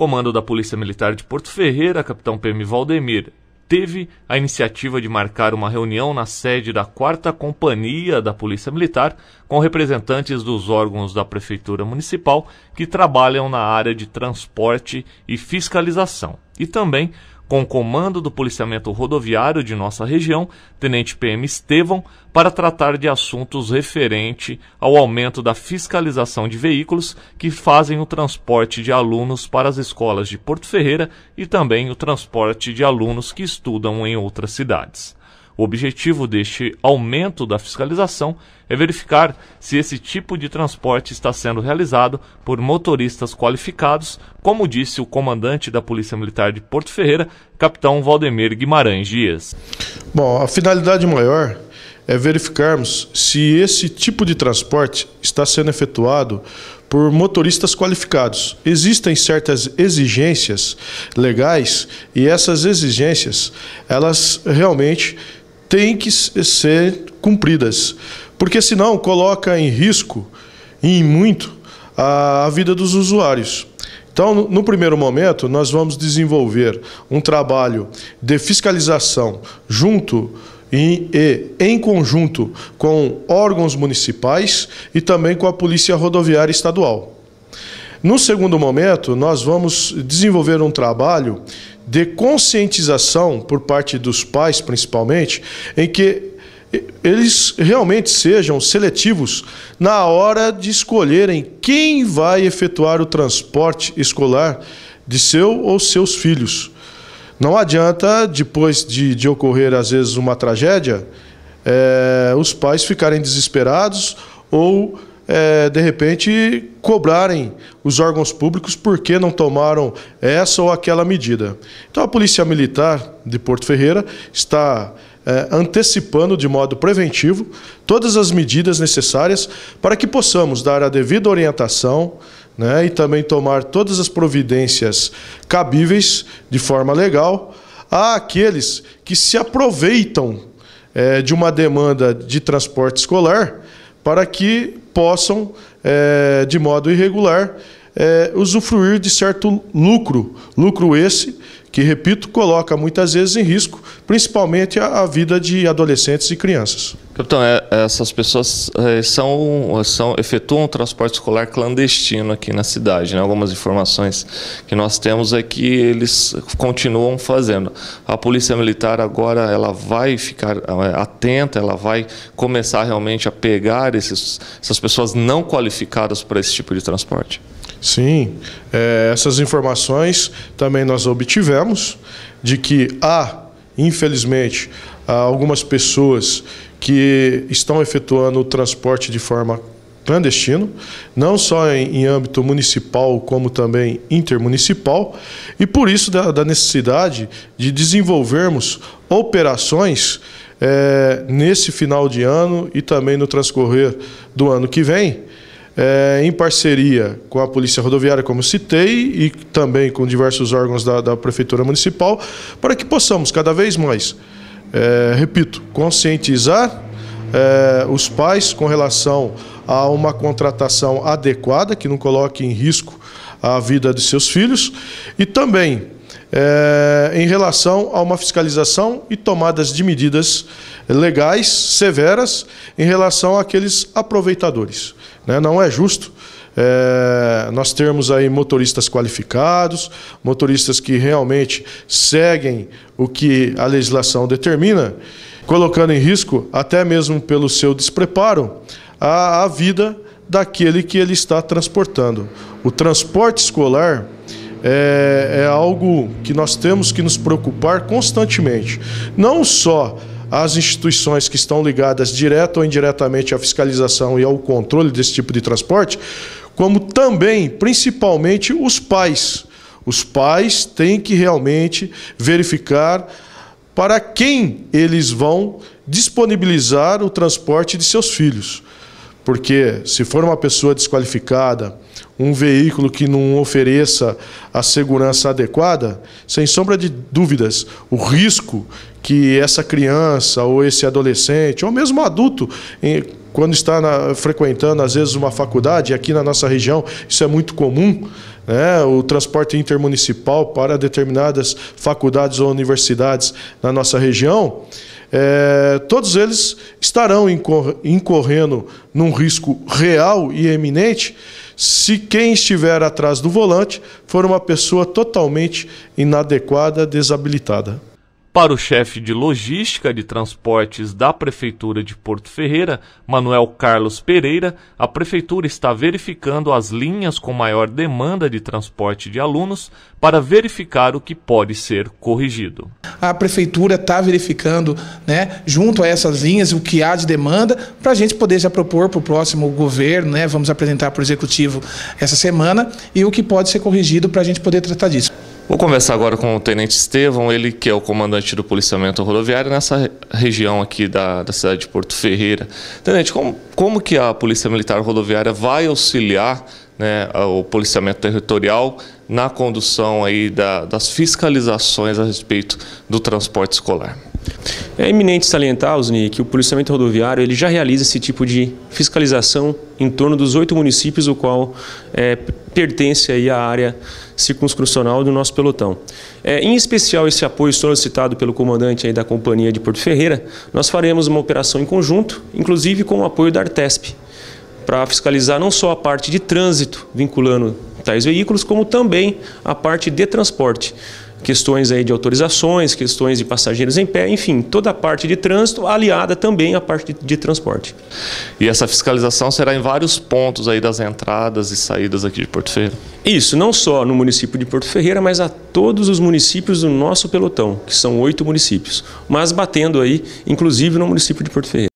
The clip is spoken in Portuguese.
comando da Polícia Militar de Porto Ferreira, capitão PM Valdemir, teve a iniciativa de marcar uma reunião na sede da 4 Companhia da Polícia Militar com representantes dos órgãos da Prefeitura Municipal que trabalham na área de transporte e fiscalização e também com o comando do policiamento rodoviário de nossa região, Tenente PM Estevão, para tratar de assuntos referente ao aumento da fiscalização de veículos que fazem o transporte de alunos para as escolas de Porto Ferreira e também o transporte de alunos que estudam em outras cidades. O objetivo deste aumento da fiscalização é verificar se esse tipo de transporte está sendo realizado por motoristas qualificados, como disse o comandante da Polícia Militar de Porto Ferreira, capitão Valdemir Guimarães Dias. Bom, a finalidade maior é verificarmos se esse tipo de transporte está sendo efetuado por motoristas qualificados. Existem certas exigências legais e essas exigências, elas realmente têm que ser cumpridas, porque senão coloca em risco, e em muito, a vida dos usuários. Então, no primeiro momento, nós vamos desenvolver um trabalho de fiscalização junto e em conjunto com órgãos municipais e também com a Polícia Rodoviária Estadual. No segundo momento, nós vamos desenvolver um trabalho de conscientização por parte dos pais, principalmente, em que eles realmente sejam seletivos na hora de escolherem quem vai efetuar o transporte escolar de seu ou seus filhos. Não adianta, depois de, de ocorrer às vezes uma tragédia, é, os pais ficarem desesperados ou é, de repente, cobrarem os órgãos públicos por que não tomaram essa ou aquela medida. Então, a Polícia Militar de Porto Ferreira está é, antecipando de modo preventivo todas as medidas necessárias para que possamos dar a devida orientação né, e também tomar todas as providências cabíveis de forma legal àqueles que se aproveitam é, de uma demanda de transporte escolar para que possam, é, de modo irregular, é, usufruir de certo lucro. Lucro esse que, repito, coloca muitas vezes em risco, principalmente a, a vida de adolescentes e crianças. Capitão, é, essas pessoas eh, são, são, efetuam um transporte escolar clandestino aqui na cidade. Né? Algumas informações que nós temos é que eles continuam fazendo. A Polícia Militar agora ela vai ficar eh, atenta, ela vai começar realmente a pegar esses, essas pessoas não qualificadas para esse tipo de transporte? Sim, é, essas informações também nós obtivemos de que há, infelizmente, há algumas pessoas que estão efetuando o transporte de forma clandestino, não só em, em, âmbito municipal, como também intermunicipal, e por isso da, da necessidade de desenvolvermos operações é, nesse final de ano e também no transcorrer do ano que vem, é, em parceria com a Polícia Rodoviária, como citei, e também com diversos órgãos da, da Prefeitura Municipal, para que possamos cada vez mais é, repito, conscientizar é, os pais com relação a uma contratação adequada, que não coloque em risco a vida de seus filhos, e também é, em relação a uma fiscalização e tomadas de medidas legais, severas, em relação àqueles aproveitadores. Né? Não é justo é, nós termos aí motoristas qualificados, motoristas que realmente seguem o que a legislação determina, colocando em risco, até mesmo pelo seu despreparo, a, a vida daquele que ele está transportando. O transporte escolar. É, é, algo que nós temos que nos preocupar constantemente. Não só as instituições que estão ligadas direta ou indiretamente à fiscalização e ao controle desse tipo de transporte, como também, principalmente, os pais. Os pais têm que realmente verificar para quem eles vão disponibilizar o transporte de seus filhos. Porque se for uma pessoa desqualificada, um veículo que não ofereça a segurança adequada, sem sombra de dúvidas, o risco que essa criança ou esse adolescente, ou mesmo adulto, quando está na, frequentando, às vezes, uma faculdade, aqui na nossa região isso é muito comum, né? o transporte intermunicipal para determinadas faculdades ou universidades na nossa região, é, todos eles estarão incorrendo num risco real e eminente se quem estiver atrás do volante for uma pessoa totalmente inadequada, desabilitada. Para o chefe de logística de transportes da Prefeitura de Porto Ferreira, Manuel Carlos Pereira, a Prefeitura está verificando as linhas com maior demanda de transporte de alunos para verificar o que pode ser corrigido. A Prefeitura está verificando, né, junto a essas linhas, o que há de demanda, para a gente poder já propor para o próximo governo, né, vamos apresentar para o Executivo essa semana, e o que pode ser corrigido para a gente poder tratar disso. Vou conversar agora com o Tenente Estevão, ele que é o comandante do policiamento rodoviário nessa região aqui da, da cidade de Porto Ferreira. Tenente, como, como que a Polícia Militar Rodoviária vai auxiliar né, o policiamento territorial na condução aí da, das fiscalizações a respeito do transporte escolar. É iminente salientar, Osni, que o policiamento rodoviário ele já realiza esse tipo de fiscalização em torno dos oito municípios, o qual é, pertence aí à área circunscrucional do nosso pelotão. É, em especial esse apoio solicitado pelo comandante aí da companhia de Porto Ferreira, nós faremos uma operação em conjunto, inclusive com o apoio da Artesp, para fiscalizar não só a parte de trânsito vinculando tais veículos, como também a parte de transporte. Questões aí de autorizações, questões de passageiros em pé, enfim, toda a parte de trânsito aliada também à parte de, de transporte. E essa fiscalização será em vários pontos aí das entradas e saídas aqui de Porto Ferreira? Isso, não só no município de Porto Ferreira, mas a todos os municípios do nosso pelotão, que são oito municípios, mas batendo aí, inclusive, no município de Porto Ferreira.